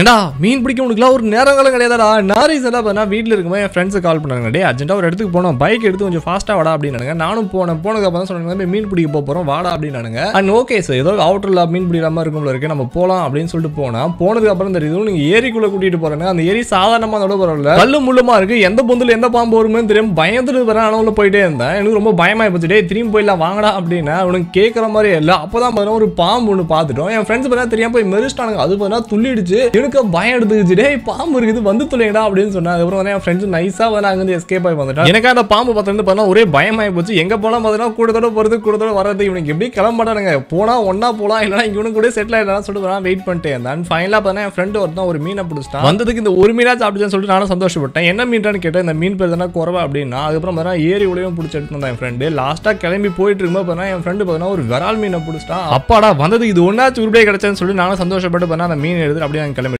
ஏடா மீன் பிடிக்க உனக்குலாம் ஒரு நேரங்களும் கிடையாதா நான் ரீசெண்டாக பார்த்தா வீட்டில் இருக்கும்போது என் ஃப்ரெண்ட்ஸு கால் பண்ணாங்க டே அர்ஜென்ட்டாக ஒரு இடத்துக்கு போனோம் பைக் எடுத்து கொஞ்சம் ஃபாஸ்ட்டாக வாடா அப்படின்னு நானும் போனேன் போனதுக்கு அப்புறம் சொன்னாங்க மீன் பிடிக்க போகிறோம் வாடா அப்படின்னு அண்ட் ஓகே சார் ஏதோ அவுட்டரில் மீன் பிடிக்கிற மாதிரி இருக்கும்ல இருக்கு நம்ம போகலாம் அப்படின்னு சொல்லிட்டு போனால் போனதுக்கு அப்புறம் தெரியுது நீங்கள் ஏரிக்குள்ளே கூட்டிகிட்டு போகிறேங்க அந்த ஏரி சாதாரணமாக அதோட பரவாயில்ல கல்லு முள்ளுமா இருக்குது எந்த பொந்தில் எந்த பாம்பு வருமே தெரியும் பயந்துட்டு வர அளவில் போயிட்டே இருந்தேன் எனக்கு ரொம்ப பயமாக போச்சு டே திரும்பி போயிடலாம் வாங்கடா அப்படின்னா உனக்கு கேட்குற மாதிரியே இல்லை அப்போ தான் பார்த்தீங்கன்னா ஒரு பாம்பு ஒன்று பார்த்துட்டோம் என் ஃப்ரெண்ட்ஸ் பார்த்தா தெரியாமல் போய் மெரிஸ்டானுங்க அது பார்த்தா துள்ளிடுச்சு எனக்கு பயம் எடுத்துக்கிச்சு டே பாம்பு இருக்குது வந்து துளையடா அப்படின்னு சொன்னாங்க அப்புறம் என் ஃப்ரெண்ட்ஸ் நைஸாக வந்து அங்கேருந்து எஸ்கேப் ஆகி வந்துட்டா எனக்கு அந்த பாம்பு பார்த்துருந்து பார்த்தா ஒரே ஆகி போச்சு எங்கே போனால் பார்த்தீங்கன்னா தோட போகிறது கூட தோட வர்றது இவனுக்கு எப்படி கிளம்பாடானுங்க போனால் ஒன்றா போகலாம் இல்லைன்னா இவனுக்கு கூட செட்டில் ஆகிடலாம் சொல்லிட்டு நான் வெயிட் பண்ணிட்டே இருந்தேன் ஃபைனலாக பார்த்தா என் ஃப்ரெண்டு ஒருத்தான் ஒரு மீனை பிடிச்சிட்டான் வந்ததுக்கு இந்த ஒரு மீனாக சாப்பிட்டுச்சேன்னு சொல்லிட்டு நானும் சந்தோஷப்பட்டேன் என்ன மீன்டான்னு கேட்டேன் இந்த மீன் பேர் தானே குறவை அப்படின்னா அதுக்கப்புறம் பார்த்தா ஏரி உடையும் பிடிச்சி எடுத்துருந்தான் என் ஃப்ரெண்டு லாஸ்ட்டாக கிளம்பி போயிட்டு இருக்கும்போது பார்த்தா என் ஃப்ரெண்டு பார்த்தா ஒரு விரால் மீனை பிடிச்சிட்டான் அப்பாடா வந்தது இது ஒன்றாச்சும் உருப்படியே கிடச்சேன்னு சொல்லி நானும் சந்தோஷப்பட்டு பார்த்தா அந்த மீன் எடுத்து அப்படியே நாங்கள் கிளம்பி